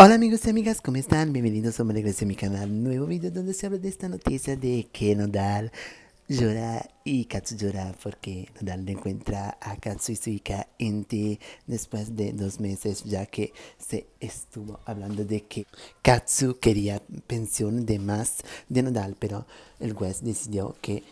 Hola amigos y amigas, ¿cómo están? Bienvenidos a una a mi canal, nuevo video donde se habla de esta noticia de que Nodal llora y Katsu llora porque Nodal le encuentra a Katsu y su en ti después de dos meses ya que se estuvo hablando de que Katsu quería pensión de más de Nodal pero el juez decidió que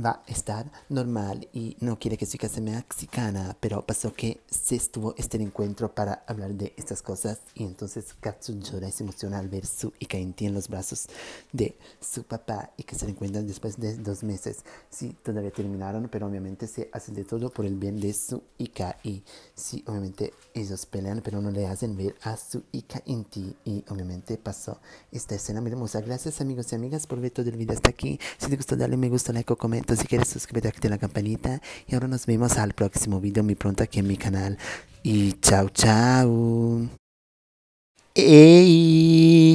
va a estar normal y no quiere que su se sea mexicana, pero pasó que se estuvo este encuentro para hablar de estas cosas y entonces Katsu llora y se emociona al ver su hija en los brazos de su papá y que se encuentran después de dos meses. Sí, todavía terminaron, pero obviamente se hacen de todo por el bien de su Ika y sí, obviamente ellos pelean, pero no le hacen ver a su en ti y obviamente pasó esta escena muy hermosa. Gracias amigos y amigas por ver todo el video hasta aquí. Si te gustó dale me gusta, like o comenta entonces si quieres suscríbete, activa la campanita y ahora nos vemos al próximo video muy pronto aquí en mi canal. Y chao, chao. ¡Ey!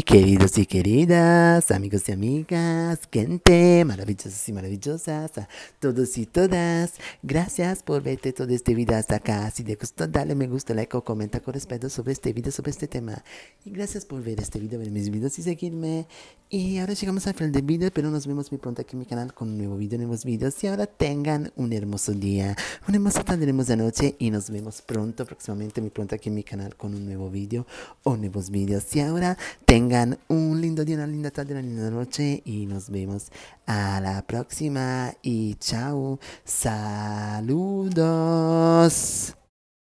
queridos y queridas, amigos y amigas, gente maravillosas y maravillosas, a todos y todas, gracias por verte todo este video hasta acá. Si te gustó, dale me gusta, like o comenta con respeto sobre este video, sobre este tema. Y gracias por ver este video, ver mis videos y seguirme. Y ahora llegamos al final del video, pero nos vemos muy pronto aquí en mi canal con un nuevo video, nuevos videos. Y ahora tengan un hermoso día, una hermosa tarde, hermosa noche y nos vemos pronto, próximamente muy pronto aquí en mi canal con un nuevo video o nuevos videos. Y ahora tengan un lindo día, una linda tarde, una linda noche y nos vemos a la próxima. Y chao, saludos.